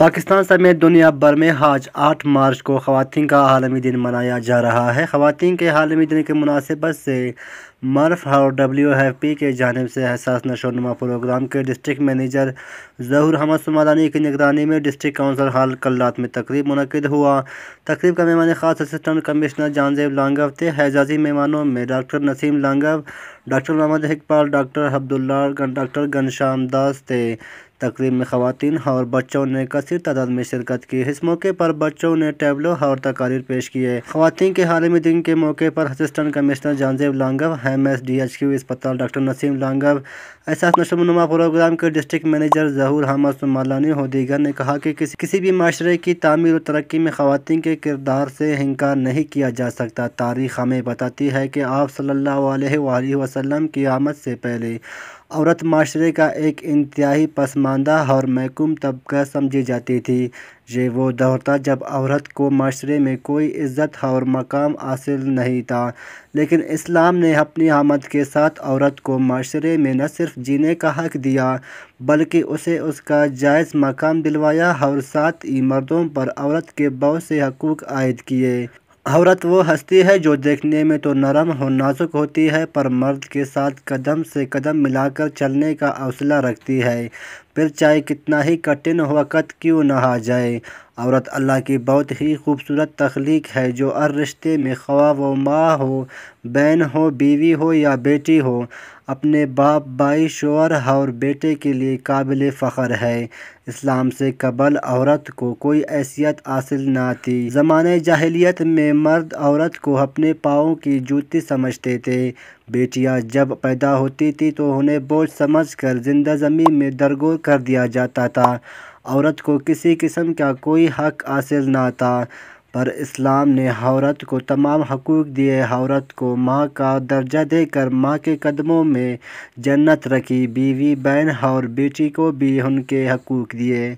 पाकिस्तान समेत दुनिया भर में आज 8 मार्च को ख़वान का आलमी दिन मनाया जा रहा है ख़वान के आलमी दिन के मुनासिबत से मर्फ और डब्ल्यू एफ पी के जानब से एहसास नुमा प्रोग्राम के डिस्ट्रिक्ट मैनेजर जहूर अहमद सुमादानी की निगरानी में डिस्ट्रिक्ट काउंसिल हाल कल्लात में तकरीब मनद हुआ तकरीब का मेहमान खास असिस्टेंट कमिश्नर जानजेब लांगव थे एजाजी मेहमानों में doctor Naseem Langove doctor Mohammad Iqbal doctor Abdullah doctor Ghanshyam Das थे तकरीब में खातन और बच्चों ने कसर तादाद में शिरकत की इस मौके पर बच्चों ने टेबलो और तकारीर पेश किए ख़वान के हाल में दिन के मौके पर assistant commissioner Jahanzeb Langove M S D H Q अस्पताल डॉक्टर नसीम लांगव एहसास नशोनुमा प्रोग्राम के डिस्ट्रिक्ट मैनेजर जहूर हमद मालानी होदीगर ने कहा कि किसी किसी भी माशरे की तमीर और तरक्की में खातन के किरदार से इनकार नहीं किया जा सकता तारीख़ हमें बताती है कि आप सल्ला वसलम की आमद से पहले औरत माशरे का एक इंतहाई पसमानदा और महकूम तबका समझी जाती थी ये वो दौर था जब औरत को माशरे में कोई इज़्ज़त और मकाम हासिल नहीं था लेकिन इस्लाम ने अपने अपनी आमद के साथ औरत को माशरे में न सिर्फ जीने का हक दिया बल्कि उसे उसका जायज़ मकाम दिलवाया और साथ ही मर्दों पर औरत के बहुत से हकूक़ आयद किए औरत वो हस्ती है जो देखने में तो नरम और नाजुक होती है पर मर्द के साथ कदम से कदम मिलाकर चलने का हौसला रखती है फिर चाहे कितना ही कठिन वक़्त क्यों न आ जाए औरत अल्लाह की बहुत ही खूबसूरत तख्लीक है जो हर रिश्ते में ख्वा व माँ हो बहन हो बीवी हो या बेटी हो अपने बाप भाई शोहर और बेटे के लिए काबिल फ़ख्र है इस्लाम से कबल औरत को कोई हैसियत हासिल ना थी ज़माने जाहलीत में मर्द औरत को अपने पाँव की जूती समझते थे बेटियाँ जब पैदा होती थी तो उन्हें बोझ समझकर ज़िंदा ज़मीन में दरगोर कर दिया जाता था औरत को किसी किस्म का कोई हक हासिल ना था पर इस्लाम ने औरत को तमाम हकूक़ दिए औरत को माँ का दर्जा देकर माँ के कदमों में जन्नत रखी बीवी बहन और बेटी को भी उनके हकूक़ दिए